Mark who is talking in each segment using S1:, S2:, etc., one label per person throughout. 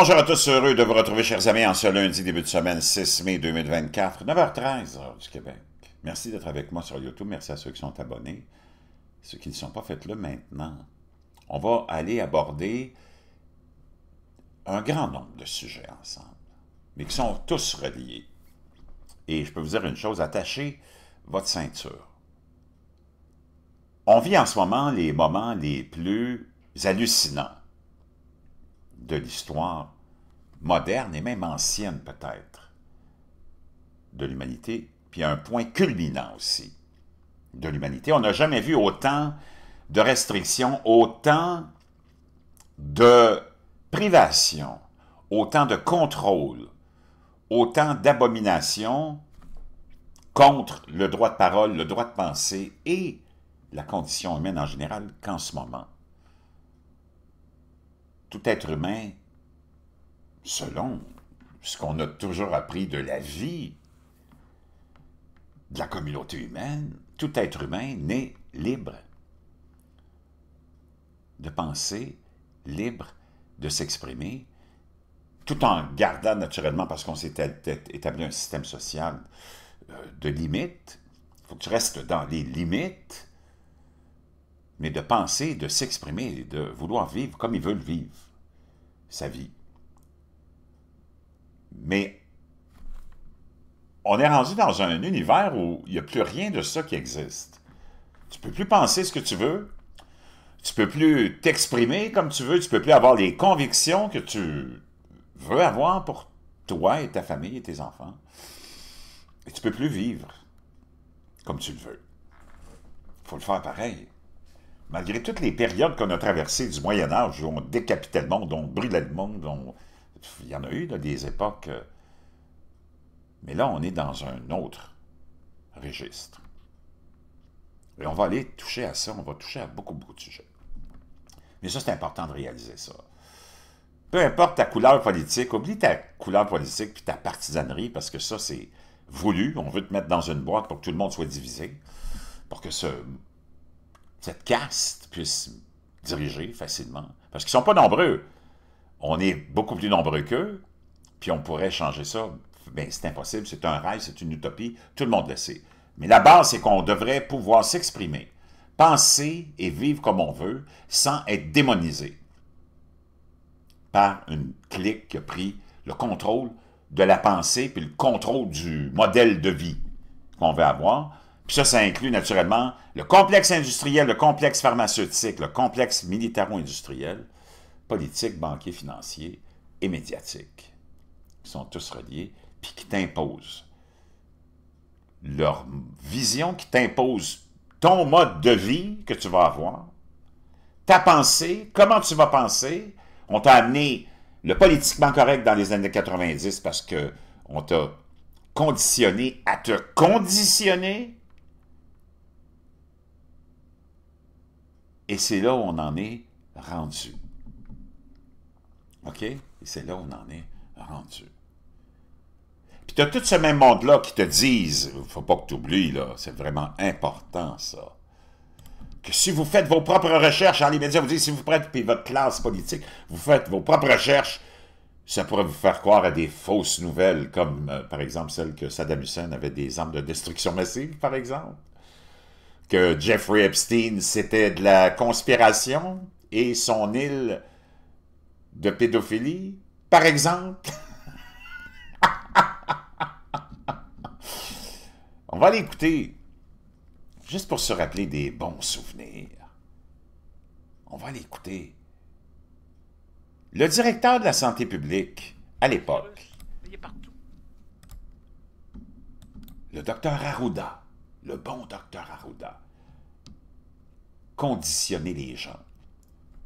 S1: bonjour à tous, heureux de vous retrouver, chers amis, en ce lundi, début de semaine, 6 mai 2024, 9h13, heure du Québec. Merci d'être avec moi sur YouTube, merci à ceux qui sont abonnés, ceux qui ne sont pas, faites-le maintenant. On va aller aborder un grand nombre de sujets ensemble, mais qui sont tous reliés. Et je peux vous dire une chose, attachez votre ceinture. On vit en ce moment les moments les plus hallucinants de l'histoire moderne et même ancienne peut-être de l'humanité, puis un point culminant aussi de l'humanité. On n'a jamais vu autant de restrictions, autant de privations, autant de contrôles, autant d'abominations contre le droit de parole, le droit de penser et la condition humaine en général qu'en ce moment. Tout être humain selon ce qu'on a toujours appris de la vie, de la communauté humaine, tout être humain naît libre de penser, libre de s'exprimer, tout en gardant naturellement, parce qu'on s'est établi un système social euh, de limites, il faut que tu restes dans les limites, mais de penser, de s'exprimer, de vouloir vivre comme il veut vivre, sa vie. Mais on est rendu dans un univers où il n'y a plus rien de ça qui existe. Tu peux plus penser ce que tu veux. Tu peux plus t'exprimer comme tu veux. Tu peux plus avoir les convictions que tu veux avoir pour toi et ta famille et tes enfants. Et tu peux plus vivre comme tu le veux. Il faut le faire pareil. Malgré toutes les périodes qu'on a traversées du Moyen Âge, où on décapitait le monde, on brûlait le monde, on il y en a eu dans des époques, euh, mais là, on est dans un autre registre. Et on va aller toucher à ça, on va toucher à beaucoup, beaucoup de sujets. Mais ça, c'est important de réaliser ça. Peu importe ta couleur politique, oublie ta couleur politique puis ta partisanerie, parce que ça, c'est voulu. On veut te mettre dans une boîte pour que tout le monde soit divisé, pour que cette caste puisse diriger facilement. Parce qu'ils ne sont pas nombreux on est beaucoup plus nombreux qu'eux, puis on pourrait changer ça. Bien, c'est impossible, c'est un rêve, c'est une utopie, tout le monde le sait. Mais la base, c'est qu'on devrait pouvoir s'exprimer, penser et vivre comme on veut, sans être démonisé par une clique qui a pris le contrôle de la pensée, puis le contrôle du modèle de vie qu'on veut avoir. Puis ça, ça inclut naturellement le complexe industriel, le complexe pharmaceutique, le complexe militaro-industriel, politique, banquier, financier et médiatique, qui sont tous reliés, puis qui t'imposent. Leur vision qui t'impose ton mode de vie que tu vas avoir, ta pensée, comment tu vas penser. On t'a amené le politiquement correct dans les années 90 parce que on t'a conditionné à te conditionner. Et c'est là où on en est rendu. OK? Et c'est là où on en est rendu. Puis tu as tout ce même monde-là qui te disent, faut pas que tu oublies, là, c'est vraiment important, ça, que si vous faites vos propres recherches en les médias, vous dites, si vous prenez puis votre classe politique, vous faites vos propres recherches, ça pourrait vous faire croire à des fausses nouvelles, comme euh, par exemple celle que Saddam Hussein avait des armes de destruction massive, par exemple, que Jeffrey Epstein, c'était de la conspiration, et son île de pédophilie, par exemple. On va l'écouter, juste pour se rappeler des bons souvenirs. On va l'écouter. Le directeur de la santé publique, à l'époque, le docteur Arruda, le bon docteur Arruda, Conditionner les gens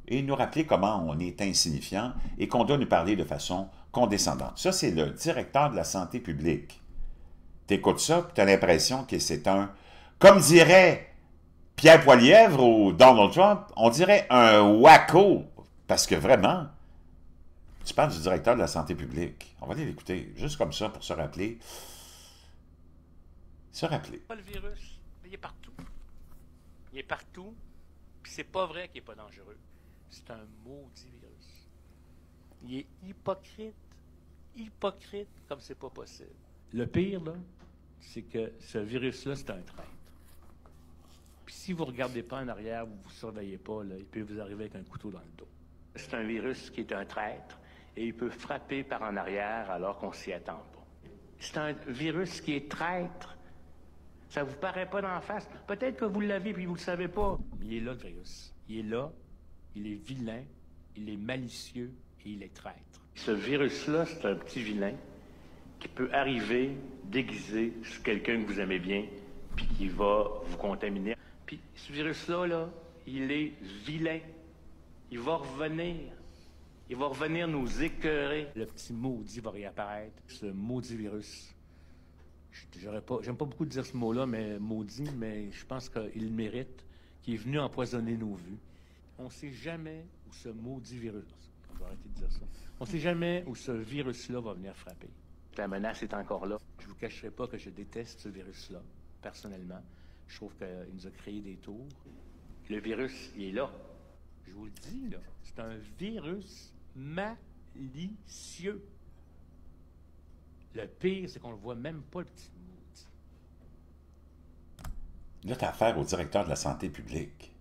S1: et nous rappeler comment on est insignifiant et qu'on doit nous parler de façon condescendante. Ça, c'est le directeur de la santé publique. T'écoutes ça, tu as l'impression que c'est un, comme dirait Pierre Poilièvre ou Donald Trump, on dirait un WACO, parce que vraiment, tu parles du directeur de la santé publique. On va aller l'écouter, juste comme ça, pour se rappeler. Se rappeler.
S2: Pas le virus, il est partout. Il est partout, puis c'est pas vrai qu'il n'est pas dangereux. C'est un maudit virus. Il est hypocrite, hypocrite comme c'est pas possible. Le pire, là, c'est que ce virus-là, c'est un traître. Puis si vous regardez pas en arrière, vous vous surveillez pas, là, il peut vous arriver avec un couteau dans le dos. C'est un virus qui est un traître et il peut frapper par en arrière alors qu'on s'y attend pas. C'est un virus qui est traître. Ça vous paraît pas d'en face. Peut-être que vous l'avez puis vous le savez pas. Il est là, le virus. Il est là, il est vilain, il est malicieux et il est traître. Ce virus-là, c'est un petit vilain qui peut arriver déguisé sur quelqu'un que vous aimez bien, puis qui va vous contaminer. Puis ce virus-là, là, il est vilain. Il va revenir. Il va revenir nous écœurer. Le petit maudit va réapparaître. Ce maudit virus. pas, j'aime pas beaucoup dire ce mot-là, mais maudit, mais je pense qu'il mérite, qui est venu empoisonner nos vues on ne sait jamais où ce maudit virus, arrêter de dire ça, on ne sait jamais où ce virus-là va venir frapper. La menace est encore là. Je ne vous cacherai pas que je déteste ce virus-là, personnellement. Je trouve qu'il nous a créé des tours. Le virus, il est là. Je vous le dis, là, c'est un virus malicieux. Le pire, c'est qu'on ne voit même pas le petit mot.
S1: Là, affaire au directeur de la santé publique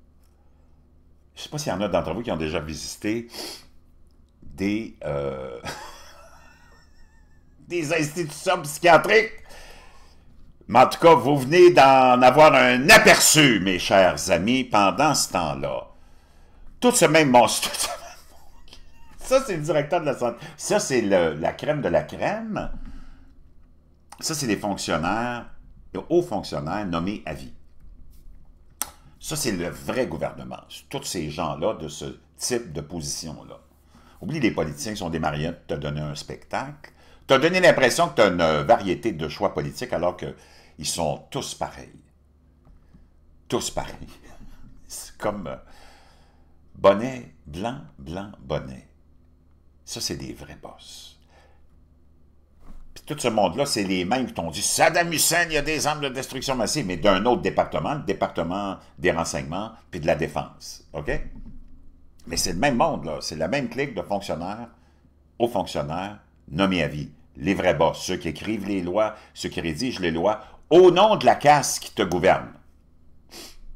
S1: je ne sais pas s'il y en a d'entre vous qui ont déjà visité des, euh, des institutions psychiatriques. Mais en tout cas, vous venez d'en avoir un aperçu, mes chers amis, pendant ce temps-là. Tout ce même monstre. Ça, c'est le directeur de la santé. Ça, c'est la crème de la crème. Ça, c'est des fonctionnaires, hauts fonctionnaires nommés à vie. Ça, c'est le vrai gouvernement. Tous ces gens-là de ce type de position-là. Oublie les politiciens qui sont des marionnettes, t'as donné un spectacle. T'as donné l'impression que as une euh, variété de choix politiques alors qu'ils sont tous pareils. Tous pareils. c'est comme euh, bonnet, blanc, blanc, bonnet. Ça, c'est des vrais boss tout ce monde-là, c'est les mêmes qui t'ont dit Saddam Hussein, il y a des armes de destruction massive, mais d'un autre département, le département des renseignements puis de la défense. OK? Mais c'est le même monde, là. C'est la même clique de fonctionnaires aux fonctionnaires nommés à vie. Les vrais boss, ceux qui écrivent les lois, ceux qui rédigent les lois, au nom de la casse qui te gouverne.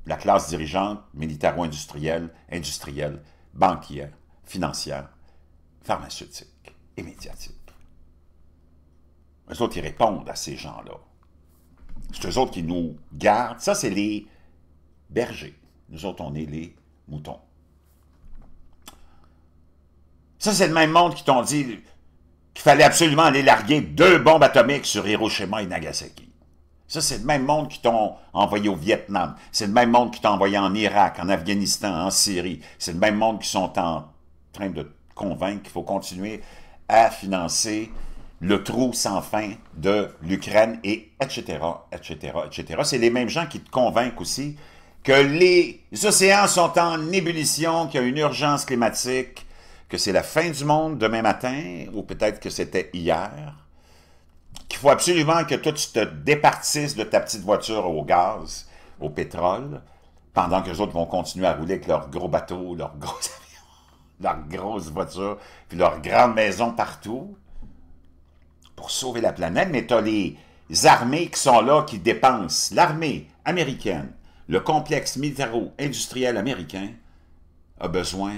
S1: La classe dirigeante, militaro-industrielle, industrielle, banquière, financière, pharmaceutique et médiatique. Eux autres, qui répondent à ces gens-là. C'est eux autres qui nous gardent. Ça, c'est les bergers. Nous autres, on est les moutons. Ça, c'est le même monde qui t'ont dit qu'il fallait absolument aller larguer deux bombes atomiques sur Hiroshima et Nagasaki. Ça, c'est le même monde qui t'ont envoyé au Vietnam. C'est le même monde qui t'ont envoyé en Irak, en Afghanistan, en Syrie. C'est le même monde qui sont en train de convaincre qu'il faut continuer à financer le trou sans fin de l'Ukraine, et etc., etc., etc. C'est les mêmes gens qui te convainquent aussi que les océans sont en ébullition, qu'il y a une urgence climatique, que c'est la fin du monde demain matin, ou peut-être que c'était hier, qu'il faut absolument que toi, tu te départisses de ta petite voiture au gaz, au pétrole, pendant que les autres vont continuer à rouler avec leurs gros bateaux, leurs gros avions, leurs grosses voitures, puis leurs grandes maisons partout pour sauver la planète, mais tu as les armées qui sont là, qui dépensent. L'armée américaine, le complexe militaro-industriel américain a besoin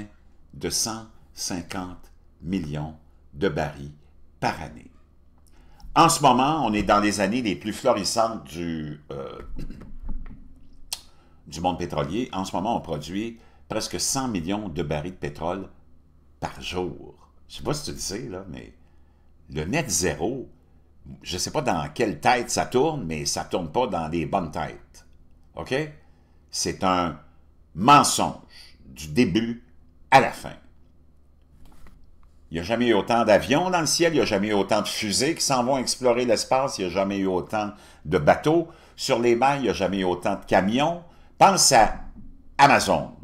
S1: de 150 millions de barils par année. En ce moment, on est dans les années les plus florissantes du, euh, du monde pétrolier. En ce moment, on produit presque 100 millions de barils de pétrole par jour. Je ne sais pas si tu le là, mais le net zéro, je ne sais pas dans quelle tête ça tourne, mais ça ne tourne pas dans les bonnes têtes. OK? C'est un mensonge du début à la fin. Il n'y a jamais eu autant d'avions dans le ciel, il n'y a jamais eu autant de fusées qui s'en vont explorer l'espace, il n'y a jamais eu autant de bateaux sur les mers, il n'y a jamais eu autant de camions. Pense à Amazon.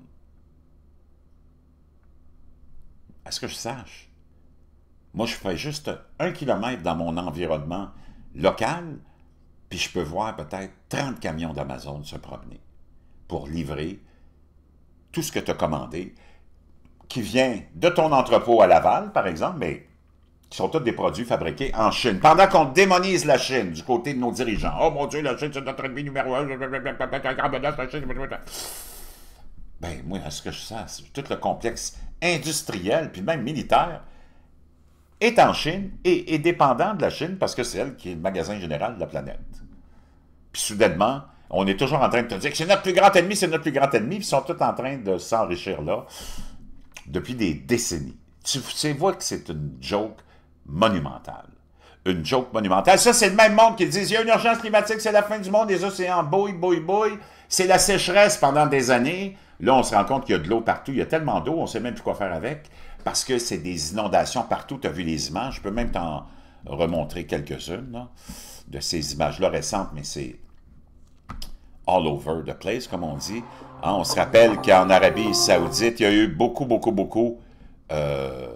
S1: est ce que je sache, moi, je fais juste un kilomètre dans mon environnement local, puis je peux voir peut-être 30 camions d'Amazon se promener pour livrer tout ce que tu as commandé, qui vient de ton entrepôt à Laval, par exemple, mais qui sont tous des produits fabriqués en Chine. Pendant qu'on démonise la Chine du côté de nos dirigeants. Oh mon Dieu, la Chine, c'est notre ennemi numéro un. Ben, moi, à ce que je sens, tout le complexe industriel, puis même militaire, est en Chine et est dépendant de la Chine parce que c'est elle qui est le magasin général de la planète. Puis soudainement, on est toujours en train de te dire que c'est notre plus grand ennemi, c'est notre plus grand ennemi, ils sont tous en train de s'enrichir là depuis des décennies. Tu, vois que c'est une joke monumentale. Une joke monumentale. Ça, c'est le même monde qui dit il y a une urgence climatique, c'est la fin du monde, les océans bouillent, bouillent, bouillent. C'est la sécheresse pendant des années. Là, on se rend compte qu'il y a de l'eau partout. Il y a tellement d'eau, on ne sait même plus quoi faire avec parce que c'est des inondations partout. Tu as vu les images. Je peux même t'en remontrer quelques-unes de ces images-là récentes, mais c'est all over the place, comme on dit. Hein, on se rappelle qu'en Arabie saoudite, il y a eu beaucoup, beaucoup, beaucoup euh,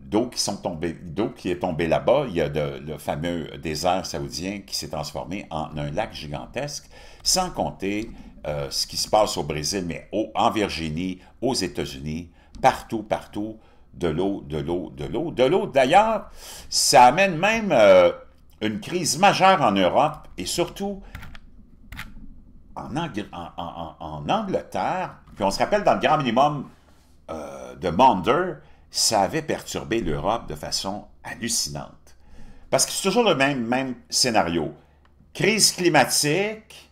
S1: d'eau qui, est tombée là-bas. Il y a le fameux désert saoudien qui s'est transformé en un lac gigantesque, sans compter euh, ce qui se passe au Brésil, mais en Virginie, aux États-Unis, partout, partout, de l'eau, de l'eau, de l'eau. De l'eau, d'ailleurs, ça amène même euh, une crise majeure en Europe et surtout en, Angleterre. Puis on se rappelle, dans le grand minimum euh, de Maunder, ça avait perturbé l'Europe de façon hallucinante. Parce que c'est toujours le même scénario. Crise climatique,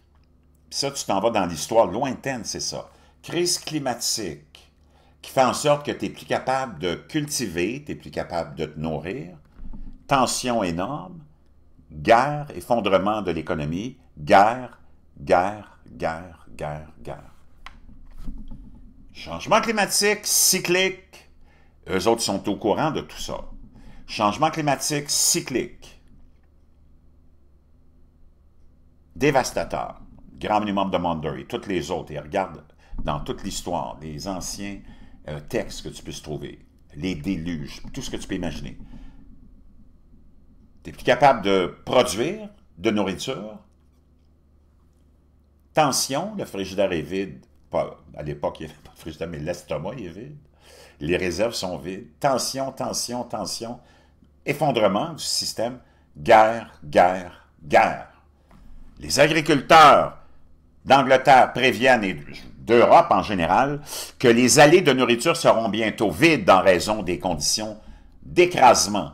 S1: ça tu t'en vas dans l'histoire lointaine, c'est ça. Crise climatique, qui fait en sorte que tu es plus capable de cultiver, tu es plus capable de te nourrir. Tension énorme, guerre, effondrement de l'économie, guerre, guerre, guerre, guerre, guerre. Changement climatique, cyclique, eux autres sont au courant de tout ça. Changement climatique, cyclique, dévastateur, grand minimum de Monday, toutes les autres, et regarde dans toute l'histoire, les anciens un texte que tu puisses trouver, les déluges, tout ce que tu peux imaginer. Tu n'es plus capable de produire de nourriture. Tension, le frigidaire est vide. Pas, à l'époque, il n'y avait pas de frigidaire, mais l'estomac est vide. Les réserves sont vides. Tension, tension, tension. Effondrement du système. Guerre, guerre, guerre. Les agriculteurs d'Angleterre préviennent, et d'Europe en général, que les allées de nourriture seront bientôt vides en raison des conditions d'écrasement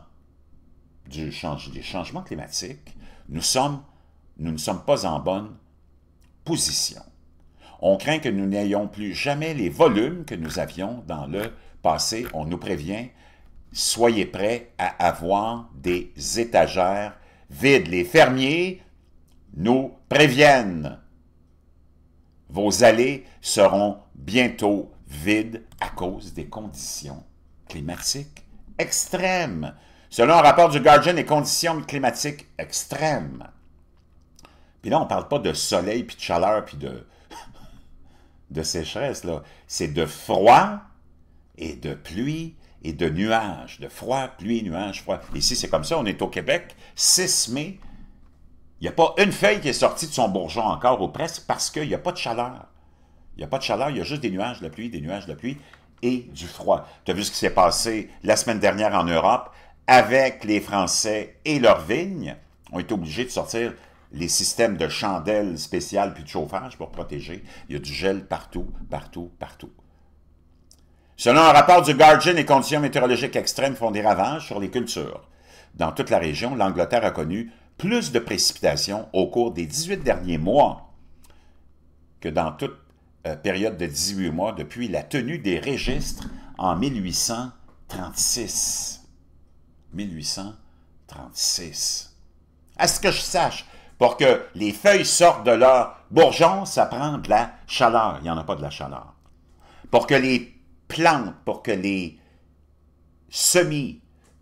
S1: du changement des changements climatiques, nous, sommes, nous ne sommes pas en bonne position. On craint que nous n'ayons plus jamais les volumes que nous avions dans le passé. On nous prévient, soyez prêts à avoir des étagères vides. Les fermiers nous préviennent. Vos allées seront bientôt vides à cause des conditions climatiques extrêmes. Selon un rapport du Guardian, les conditions climatiques extrêmes. Puis là, on ne parle pas de soleil, puis de chaleur, puis de, de sécheresse. là. C'est de froid et de pluie et de nuages. De froid, pluie, nuages, froid. Ici, c'est comme ça. On est au Québec, 6 mai il n'y a pas une feuille qui est sortie de son bourgeon encore au presque parce qu'il n'y a pas de chaleur. Il n'y a pas de chaleur, il y a juste des nuages de pluie, des nuages de pluie et du froid. Tu as vu ce qui s'est passé la semaine dernière en Europe avec les Français et leurs vignes. Ont été obligés de sortir les systèmes de chandelles spéciales puis de chauffage pour protéger. Il y a du gel partout, partout, partout. Selon un rapport du Guardian, les conditions météorologiques extrêmes font des ravages sur les cultures. Dans toute la région, l'Angleterre a connu plus de précipitations au cours des 18 derniers mois que dans toute euh, période de 18 mois depuis la tenue des registres en 1836. 1836. À ce que je sache, pour que les feuilles sortent de leur bourgeon, ça prend de la chaleur. Il n'y en a pas de la chaleur. Pour que les plantes, pour que les semis,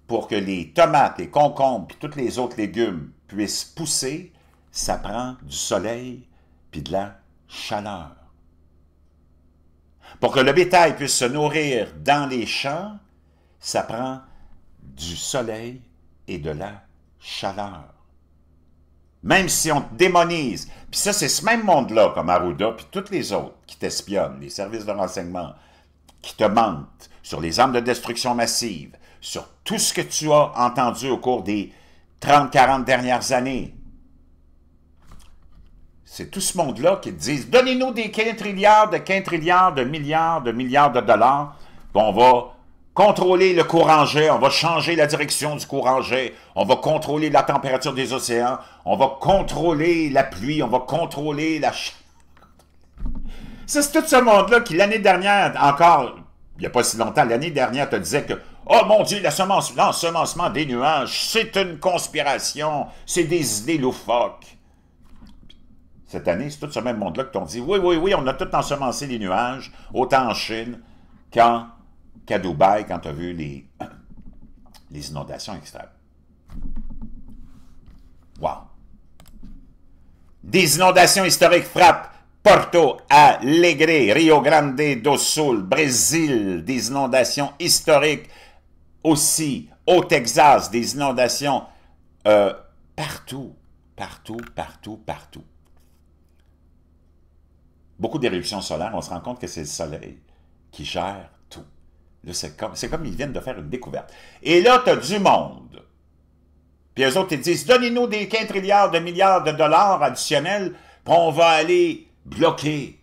S1: pour que les tomates, les concombres, toutes les autres légumes puisse pousser, ça prend du soleil puis de la chaleur. Pour que le bétail puisse se nourrir dans les champs, ça prend du soleil et de la chaleur. Même si on te démonise, puis ça, c'est ce même monde-là, comme Arruda, puis toutes les autres qui t'espionnent, les services de renseignement, qui te mentent sur les armes de destruction massive, sur tout ce que tu as entendu au cours des 30-40 dernières années. C'est tout ce monde-là qui disent « Donnez-nous des quintrilliards, de quintrilliards, de milliards, de milliards de dollars, on va contrôler le courant jet, on va changer la direction du courant jet, on va contrôler la température des océans, on va contrôler la pluie, on va contrôler la... C'est tout ce monde-là qui, l'année dernière, encore, il n'y a pas si longtemps, l'année dernière, te disait que Oh mon Dieu, l'ensemencement des nuages, c'est une conspiration, c'est des idées loufoques. Cette année, c'est tout ce même monde-là que t'ont dit oui, oui, oui, on a tout ensemencé les nuages, autant en Chine qu'à Dubaï, quand tu as vu les, inondations extrêmes. Wow! Des inondations historiques frappent Porto Alegre, Rio Grande do Sul, Brésil, des inondations historiques aussi au Texas, des inondations euh, partout, partout, partout, partout. Beaucoup d'éruptions solaires, on se rend compte que c'est le soleil qui gère tout. C'est comme, comme ils viennent de faire une découverte. Et là, tu as du monde. Puis eux autres, ils disent, donnez-nous des quintillions de milliards de dollars additionnels, puis on va aller bloquer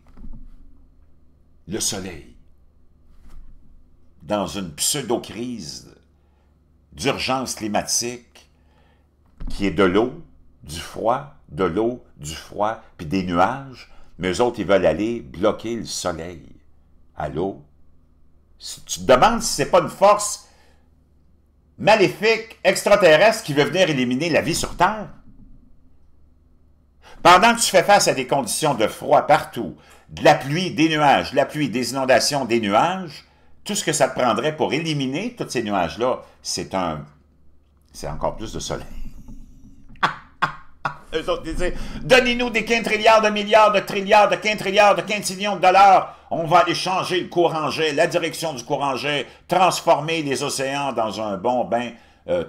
S1: le soleil dans une pseudo-crise d'urgence climatique qui est de l'eau, du froid, de l'eau, du froid, puis des nuages, mais eux autres, ils veulent aller bloquer le soleil. à Si tu te demandes si c'est pas une force maléfique, extraterrestre, qui veut venir éliminer la vie sur Terre? Pendant que tu fais face à des conditions de froid partout, de la pluie, des nuages, de la pluie, des inondations, des nuages, tout ce que ça prendrait pour éliminer tous ces nuages-là, c'est un. C'est encore plus de soleil. Eux autres, disaient, Donnez-nous des quintrilliards de milliards de trilliards de quintrilliards de quintillions de dollars. On va aller changer le courant jet, la direction du courant jet, transformer les océans dans un bon bain. Euh,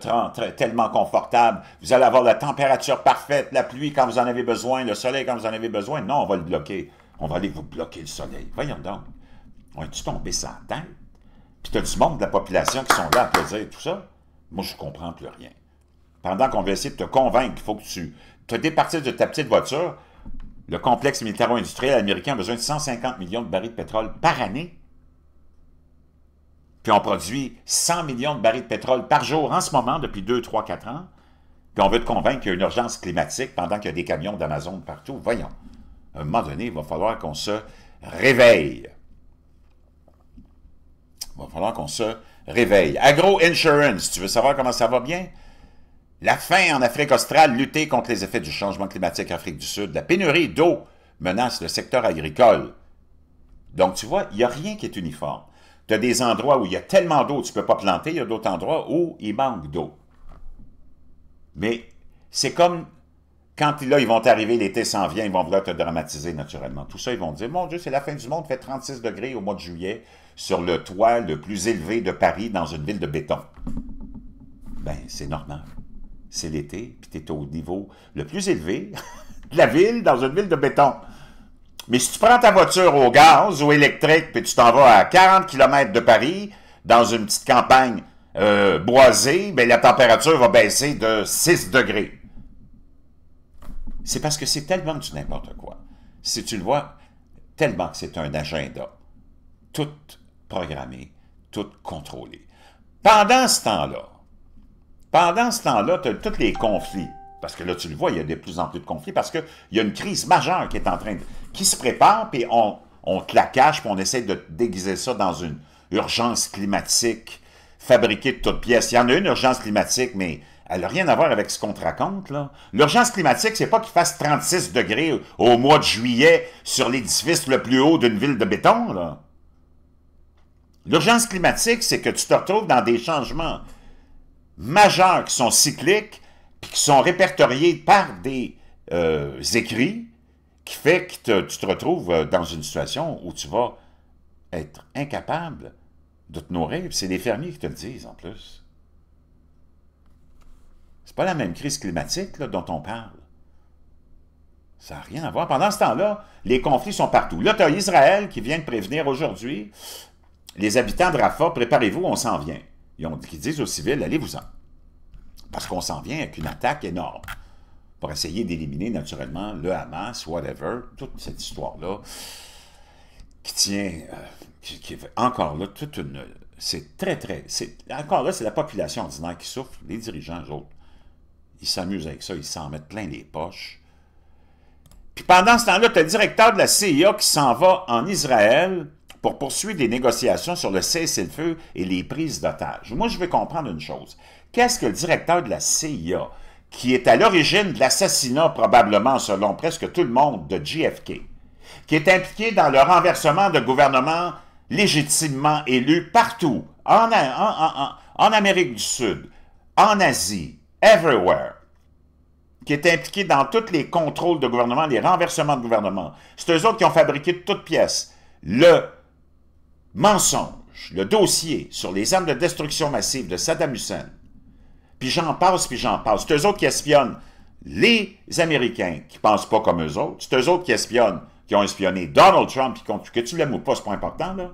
S1: tellement confortable. Vous allez avoir la température parfaite, la pluie quand vous en avez besoin, le soleil quand vous en avez besoin. Non, on va le bloquer. On va aller vous bloquer le soleil. Voyons donc. On est-tu tombé sans tête? tu as du monde de la population qui sont là à et tout ça. Moi, je comprends plus rien. Pendant qu'on veut essayer de te convaincre qu'il faut que tu te départisses de ta petite voiture, le complexe militaro-industriel américain a besoin de 150 millions de barils de pétrole par année. Puis on produit 100 millions de barils de pétrole par jour en ce moment depuis 2, 3, 4 ans. Puis on veut te convaincre qu'il y a une urgence climatique pendant qu'il y a des camions d'Amazon partout. Voyons. À un moment donné, il va falloir qu'on se réveille. Il va falloir qu'on se réveille. Agro Insurance, tu veux savoir comment ça va bien? La faim en Afrique australe, lutter contre les effets du changement climatique en Afrique du Sud, la pénurie d'eau menace le secteur agricole. Donc, tu vois, il n'y a rien qui est uniforme. Tu as des endroits où il y a tellement d'eau, tu ne peux pas planter, il y a d'autres endroits où il manque d'eau. Mais c'est comme quand là, ils vont arriver, l'été s'en vient, ils vont vouloir te dramatiser naturellement. Tout ça, ils vont dire, mon Dieu, c'est la fin du monde, fait 36 degrés au mois de juillet, sur le toit le plus élevé de Paris dans une ville de béton. Ben, c'est normal. C'est l'été, puis tu es au niveau le plus élevé de la ville dans une ville de béton. Mais si tu prends ta voiture au gaz ou électrique, puis tu t'en vas à 40 km de Paris, dans une petite campagne euh, boisée, bien la température va baisser de 6 degrés. C'est parce que c'est tellement du n'importe quoi. Si tu le vois, tellement que c'est un agenda. Tout programmée, tout contrôlé. Pendant ce temps-là, pendant ce temps-là, tu as tous les conflits. Parce que là, tu le vois, il y a de plus en plus de conflits parce qu'il y a une crise majeure qui est en train de, qui se prépare, puis on, on te la cache, puis on essaie de déguiser ça dans une urgence climatique fabriquée de toutes pièces. Il y en a une urgence climatique, mais elle n'a rien à voir avec ce qu'on te raconte. L'urgence climatique, c'est pas qu'il fasse 36 degrés au mois de juillet sur l'édifice le plus haut d'une ville de béton. Là. L'urgence climatique, c'est que tu te retrouves dans des changements majeurs qui sont cycliques, puis qui sont répertoriés par des euh, écrits, qui fait que tu te retrouves euh, dans une situation où tu vas être incapable de te nourrir. C'est les fermiers qui te le disent en plus. C'est pas la même crise climatique dont on parle. Ça n'a rien à voir. Pendant ce temps-là, les conflits sont partout. Là, tu as Israël qui vient de prévenir aujourd'hui les habitants de Rafah, préparez-vous, on s'en vient. Ils, disent aux civils, allez-vous-en. Parce qu'on s'en vient avec une attaque énorme pour essayer d'éliminer naturellement le Hamas, whatever, toute cette histoire-là qui tient, euh, qui, encore là, toute une... C'est très, très... Encore là, c'est la population ordinaire qui souffre, les dirigeants, autres. Ils s'amusent avec ça, ils s'en mettent plein les poches. Puis pendant ce temps-là, tu as le directeur de la CIA qui s'en va en Israël pour poursuivre les négociations sur le cessez-le-feu et les prises d'otages. Moi, je veux comprendre une chose. Qu'est-ce que le directeur de la CIA, qui est à l'origine de l'assassinat probablement selon presque tout le monde de JFK, qui est impliqué dans le renversement de gouvernements légitimement élus partout, en, en, en, Amérique du Sud, en Asie, everywhere, qui est impliqué dans tous les contrôles de gouvernement, les renversements de gouvernement. C'est eux autres qui ont fabriqué de toutes pièces le Mensonge, le dossier sur les armes de destruction massive de Saddam Hussein. Puis j'en passe, puis j'en passe. C'est eux autres qui espionnent les Américains qui pensent pas comme eux autres. C'est eux autres qui espionnent, qui ont espionné Donald Trump, que tu l'aimes ou pas, ce pas important, là.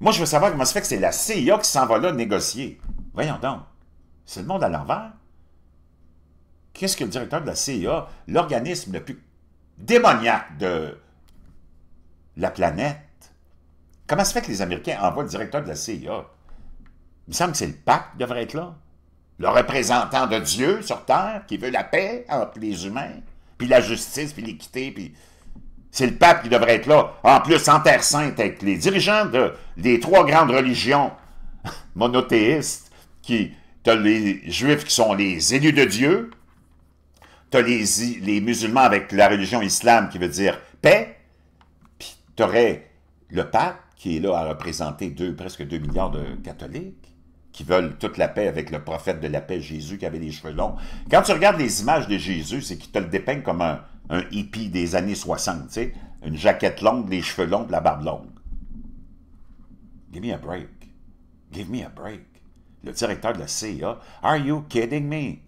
S1: Moi, je veux savoir comment ça fait que c'est la CIA qui s'en va là négocier. Voyons donc. C'est le monde à l'envers. Qu'est-ce que le directeur de la CIA, l'organisme le plus démoniaque de la planète, Comment se fait que les Américains envoient le directeur de la CIA? Il me semble que c'est le pape qui devrait être là. Le représentant de Dieu sur Terre qui veut la paix entre les humains, puis la justice, puis l'équité, puis... C'est le pape qui devrait être là. En plus, en Terre Sainte, avec les dirigeants des trois grandes religions monothéistes, qui... T'as les Juifs qui sont les élus de Dieu, t'as les, les musulmans avec la religion islam qui veut dire paix, puis t'aurais le pape qui est là à représenter deux, presque 2 milliards de catholiques qui veulent toute la paix avec le prophète de la paix, Jésus, qui avait les cheveux longs. Quand tu regardes les images de Jésus, c'est qu'il te le dépeint comme un, hippie des années 60, tu sais, une jaquette longue, les cheveux longs, la barbe longue. Give me a break. Give me a break. Le directeur de la CIA, are you kidding me?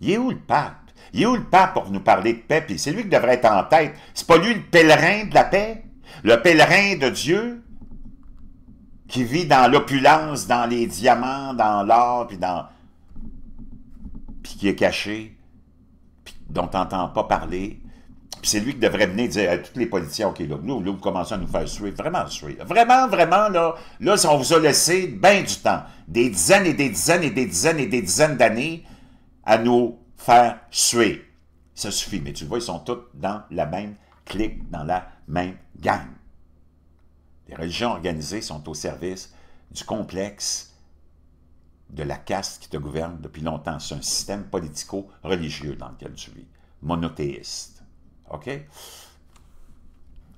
S1: Il est où le pape? Il est où le pape pour nous parler de paix? Puis c'est lui qui devrait être en tête. C'est pas lui le pèlerin de la paix? Le pèlerin de Dieu? qui vit dans l'opulence, dans les diamants, dans l'or, puis dans... Puis qui est caché, puis dont on n'entend pas parler. Puis c'est lui qui devrait venir dire à tous les politiciens, OK, là, nous, là, vous commencez à nous faire suer. Vraiment suer. Vraiment, vraiment, là, là, on vous a laissé bien du temps. Des dizaines et des dizaines et des dizaines et des dizaines d'années à nous faire suer. Ça suffit. Mais tu vois, ils sont tous dans la même clique, dans la même gang. Les religions organisées sont au service du complexe de la caste qui te gouverne depuis longtemps. C'est un système politico-religieux dans lequel tu vis, monothéiste. OK?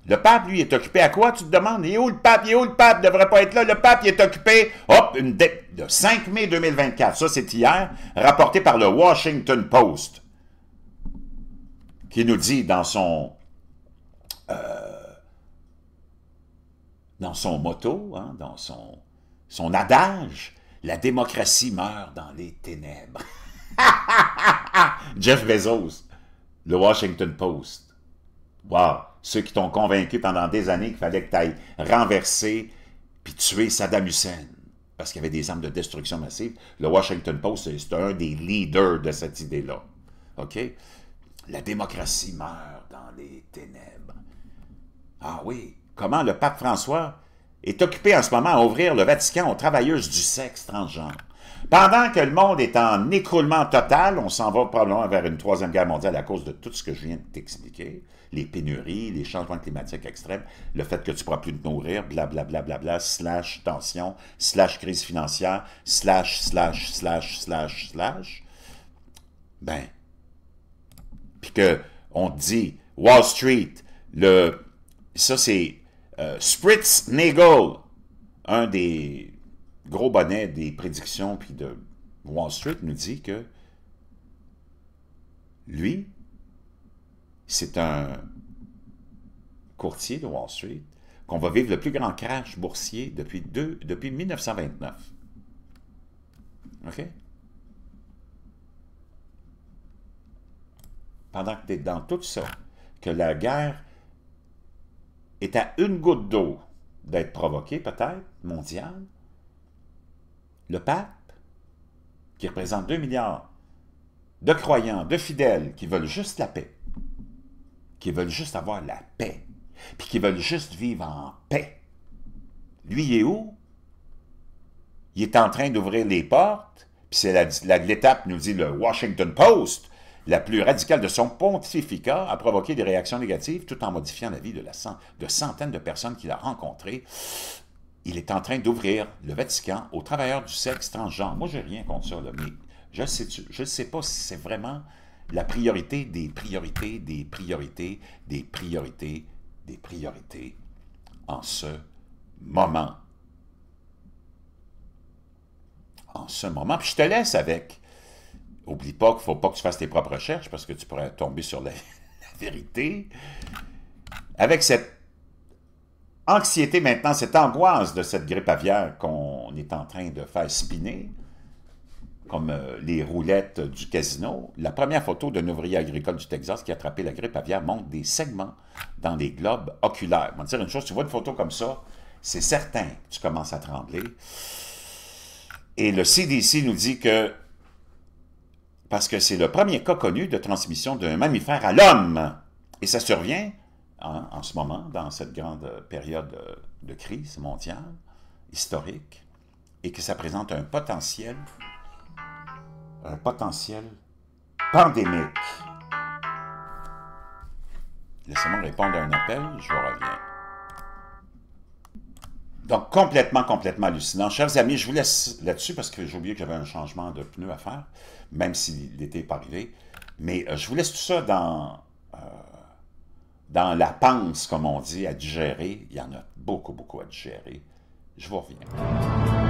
S1: Le pape, lui, est occupé à quoi, tu te demandes? Il est où le pape? Il est où le pape? Il devrait pas être là. Le pape, est occupé, hop, une date de 5 mai 2024. Ça, c'est hier, rapporté par le Washington Post, qui nous dit dans son dans son motto, hein, dans son, son adage, la démocratie meurt dans les ténèbres. Jeff Bezos, le Washington Post. Wow! Ceux qui t'ont convaincu pendant des années qu'il fallait que tu ailles renverser puis tuer Saddam Hussein parce qu'il y avait des armes de destruction massive. Le Washington Post, c'est un des leaders de cette idée-là. OK? La démocratie meurt dans les ténèbres. Ah oui, comment le pape François est occupé en ce moment à ouvrir le Vatican aux travailleuses du sexe transgenre. Pendant que le monde est en écroulement total, on s'en va probablement vers une troisième guerre mondiale à cause de tout ce que je viens de t'expliquer, les pénuries, les changements climatiques extrêmes, le fait que tu ne pourras plus te nourrir, blablabla, bla, bla, bla, slash tension, slash crise financière, slash, slash, slash, slash, slash. Ben, puis que on dit Wall Street, le, ça c'est euh, Spritz Nagel, un des gros bonnets des prédictions puis de Wall Street, nous dit que lui, c'est un courtier de Wall Street qu'on va vivre le plus grand crash boursier depuis, deux, depuis 1929. OK? Pendant que tu es dans tout ça, que la guerre est à une goutte d'eau d'être provoqué, peut-être, mondial. Le pape, qui représente 2 milliards de croyants, de fidèles, qui veulent juste la paix, qui veulent juste avoir la paix, puis qui veulent juste vivre en paix. Lui, il est où? Il est en train d'ouvrir les portes, puis c'est l'étape, nous dit le Washington Post, la plus radicale de son pontificat a provoqué des réactions négatives tout en modifiant la vie de, centaines de personnes qu'il a rencontrées. Il est en train d'ouvrir le Vatican aux travailleurs du sexe transgenre. Moi, je n'ai rien contre ça, mais je ne sais, sais pas si c'est vraiment la priorité des priorités, des priorités, des priorités, des priorités en ce moment. En ce moment. Puis je te laisse avec oublie pas qu'il ne faut pas que tu fasses tes propres recherches parce que tu pourrais tomber sur la, vérité. Avec cette anxiété maintenant, cette angoisse de cette grippe aviaire qu'on est en train de faire spinner, comme euh, les roulettes du casino, la première photo d'un ouvrier agricole du Texas qui a attrapé la grippe aviaire montre des segments dans les globes oculaires. On va te dire une chose, tu vois une photo comme ça, c'est certain que tu commences à trembler. Et le CDC nous dit que parce que c'est le premier cas connu de transmission d'un mammifère à l'homme. Et ça survient en, ce moment, dans cette grande période de crise mondiale, historique, et que ça présente un potentiel, un potentiel pandémique. Laissez-moi répondre à un appel, je reviens. Donc, complètement, complètement hallucinant. Chers amis, je vous laisse là-dessus parce que j'ai oublié que j'avais un changement de pneu à faire, même s'il l'été pas arrivé. Mais euh, je vous laisse tout ça dans, euh, dans la panse, comme on dit, à digérer. Il y en a beaucoup, beaucoup à digérer. Je vous reviens.